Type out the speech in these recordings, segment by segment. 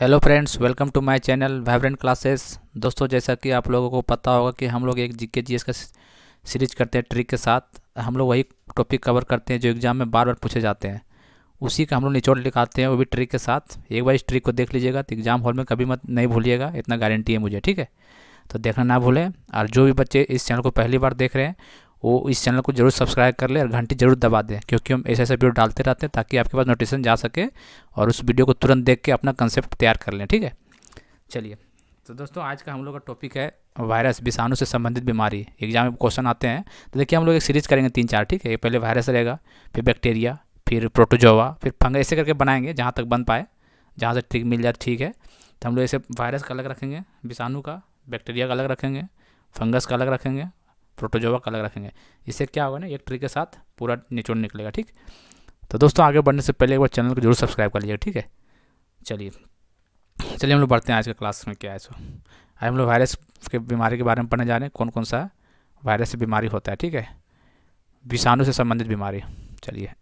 Hello friends welcome to my channel vibrant classes दोस्तों जैसा कि आप लोगों को पता होगा कि हम लोग एक जीके जीएस का सीरीज करते हैं ट्रिक के साथ हम लोग वही टॉपिक कवर करते हैं जो एग्ज़ाम में बार बार पूछे जाते हैं उसी का हम लोग निचोड़ लिखाते हैं वो भी ट्रिक के साथ एक बार इस ट्रिक को देख लीजिएगा तो एग्ज़ाम हॉल में कभी मत नहीं भूलिएगा इतना गारंटी है मुझे ठीक है तो देखना ना भूलें और जो भी बच्चे इस चैनल को पहली बार देख रहे हैं वो इस चैनल को जरूर सब्सक्राइब कर ले और घंटी जरूर दबा दें क्योंकि हम ऐसे ऐसे वीडियो डालते रहते हैं ताकि आपके पास नोटिफिकेशन जा सके और उस वीडियो को तुरंत देख के अपना कंसेप्ट तैयार कर लें ठीक है चलिए तो दोस्तों आज का हम लोग का टॉपिक है वायरस विषाणु से संबंधित बीमारी एग्जाम में क्वेश्चन आते हैं तो देखिए हम लोग एक सीरीज करेंगे तीन चार ठीक है ये पहले वायरस रहेगा फिर बैक्टीरिया फिर प्रोटोजोवा फिर फंगस ऐसे करके बनाएंगे जहाँ तक बन पाए जहाँ से ठीक मिल जाए ठीक है तो हम लोग ऐसे वायरस का अलग रखेंगे विषाणु का बैक्टीरिया का अलग रखेंगे फंगस का अलग रखेंगे प्रोटोजोवा का अलग रखेंगे इससे क्या होगा ना एक ट्री के साथ पूरा निचोड़ निकलेगा ठीक तो दोस्तों आगे बढ़ने से पहले एक बार चैनल को जरूर सब्सक्राइब कर लीजिएगा ठीक है चलिए चलिए हम लोग बढ़ते हैं आज के क्लास में क्या है सो आज हम लोग वायरस के बीमारी के बारे में पढ़ने जा रहे हैं कौन कौन सा वायरस से बीमारी होता है ठीक है विषाणु से संबंधित बीमारी चलिए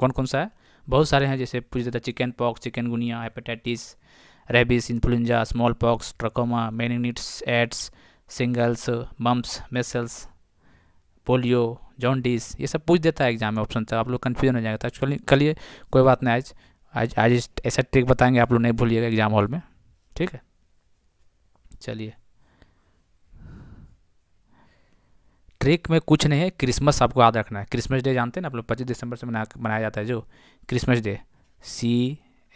कौन कौन सा है बहुत सारे हैं जैसे पूछ देता chickenpox chikungunya hepatitis rabies influenza smallpox trachoma meningitis AIDS shingles mumps measles polio jaundice ये सब पूछ देता है एग्जाम में ऑप्शन तक आप लोग कन्फ्यूजन हो जाएगा तो एक्चुअली कलिए कोई बात नहीं आज आज आज ऐसा ट्रिक बताएंगे आप लोग नहीं भूलिएगा एग्जाम हॉल में ठीक है चलिए ट्रिक में कुछ नहीं है क्रिसमस आपको याद रखना है क्रिसमस डे जानते हैं ना आप लोग पच्चीस दिसंबर से मना मनाया जाता है जो Christmas day C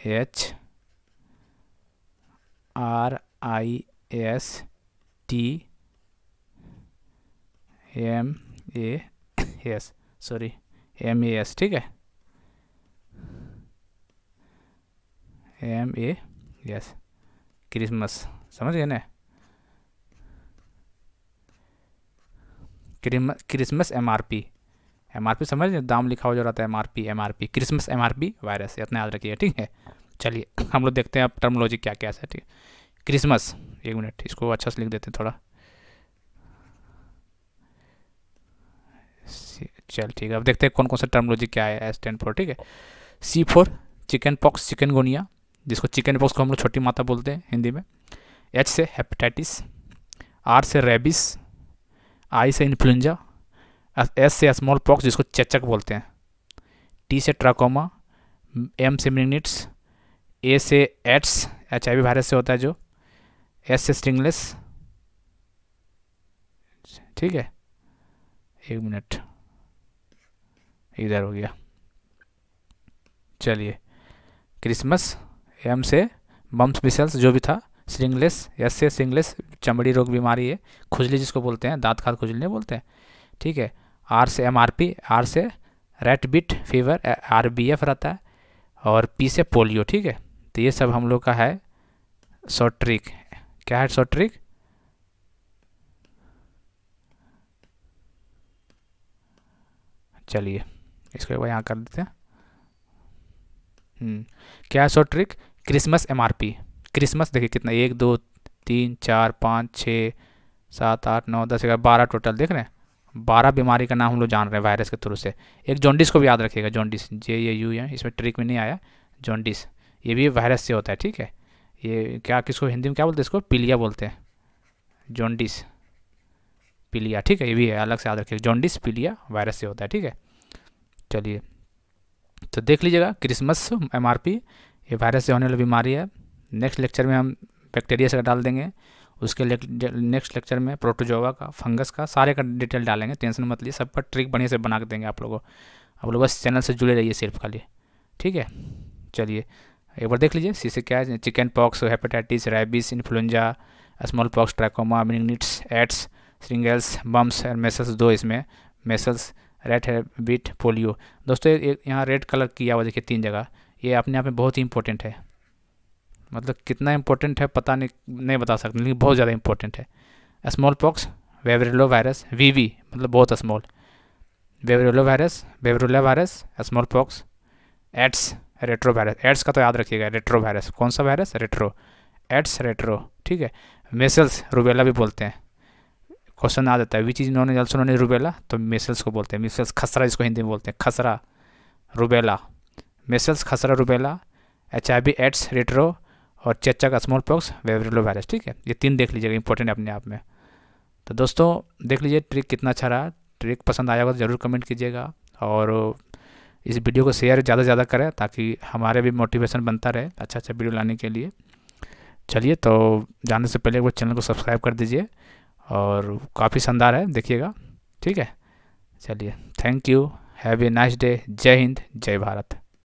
H R I S T M A S sorry M A S ठीक है एम ए एस क्रिसमस समझ गए ना Christmas M R P M R P समझ दाम लिखा हुआ जो रहता है M R P M R P Christmas M R P virus इतना याद रखिए ठीक है चलिए हम लोग देखते हैं अब टर्मोलॉजी क्या क्या है ठीक है क्रिसमस एक मिनट इसको अच्छा से लिख देते हैं थोड़ा चल ठीक है अब देखते हैं कौन कौन सा टर्मोलॉजी क्या है एस टेन फोर ठीक है C four chickenpox chikungunya जिसको चिकन पॉक्स को हम लोग छोटी माता बोलते हैं हिंदी में एच से हेपेटाइटिस आर से रेबिस आई से इन्फ्लुंजा एस से स्मॉल पॉक्स जिसको चेचक बोलते हैं टी से ट्राकोमा एम से मिनिट्स ए से AIDS H I V virus से होता है जो एस से स्टिंगलेस ठीक है एक मिनट इधर हो गया चलिए क्रिसमस एम से बम्स मिसल्स जो भी था सिंगलेस एस से सिंगलेस चमड़ी रोग बीमारी है खुजली जिसको बोलते हैं दांत खाद खुजली बोलते हैं ठीक है आर से एम आर पी आर से rat bite fever R B F रहता है और पी से पोलियो ठीक है तो ये सब हम लोग का है शॉर्ट ट्रिक क्या है शॉर्ट ट्रिक चलिए इसको एक बार यहाँ कर देते हैं हम्म। क्या short trick Christmas M Christmas देखिए कितना एक दो तीन चार पाँच छः सात आठ नौ दस ग्यारह बारह टोटल देख रहे हैं बारह बीमारी का नाम हम लोग जान रहे हैं वायरस के थ्रू से एक जॉन्डिस को भी याद रखिएगा जॉन्डिस जे ये यू है इसमें ट्रिक में नहीं आया जॉन्डिस ये भी वायरस से होता है ठीक है ये क्या किसको हिंदी में क्या बोलते हैं इसको पीलिया बोलते हैं जॉन्डिस पीलिया ठीक है ये भी है अलग से याद रखिएगा जॉन्डिस पीलिया वायरस से होता है ठीक है चलिए तो देख लीजिएगा क्रिसमस एम ये वायरस से होने वाली बीमारी है नेक्स्ट लेक्चर में हम बैक्टीरिया से डाल देंगे उसके नेक्स्ट लेक्चर में प्रोटोजोवा का फंगस का सारे का डिटेल डालेंगे टेंशन मत लीजिए सबका ट्रिक बढ़िया से बना के देंगे आप लोगों को आप लोग बस चैनल से जुड़े रहिए सिर्फ खाली ठीक है चलिए एक बार देख लीजिए सी से क्या है chickenpox hepatitis rabies influenza smallpox trachoma meningitis AIDS shingles बम्स एंड मेसल्स दो इसमें मेसल्स रेड है बीट पोलियो दोस्तों यहाँ रेड कलर किया हुआ देखिए तीन जगह ये अपने आप में बहुत ही इंपॉर्टेंट है मतलब कितना इंपॉर्टेंट है पता नहीं नहीं बता सकते लेकिन बहुत ज़्यादा इंपॉर्टेंट है स्मॉल पॉक्स वेवरेलो वायरस वी मतलब बहुत small वेवरेलो virus वेवरेला virus small pox ads retro virus ads का तो याद रखिएगा रेट्रो वायरस कौन सा वायरस रेट्रो एड्स रेट्रो ठीक है मेसल्स रूबेला भी बोलते हैं क्वेश्चन आ जाता है which is known also known rubella तो मेसल्स को बोलते हैं मेसल्स खसरा इसको हिंदी में बोलते हैं खसरा रूबेला मेसल्स खसरा rubella H I B AIDS retro और चेचा का स्मॉल पॉक्स वेवरेलो वायरस ठीक है ये तीन देख लीजिएगा इंपॉर्टेंट अपने आप में तो दोस्तों देख लीजिए ट्रिक कितना अच्छा रहा ट्रिक पसंद आया होगा तो ज़रूर कमेंट कीजिएगा और इस वीडियो को शेयर ज़्यादा से ज़्यादा करें ताकि हमारे भी मोटिवेशन बनता रहे अच्छा अच्छा वीडियो लाने के लिए चलिए तो जाने से पहले वो चैनल को सब्सक्राइब कर दीजिए और काफ़ी शानदार है देखिएगा ठीक है चलिए thank you have a nice day जय हिंद जय भारत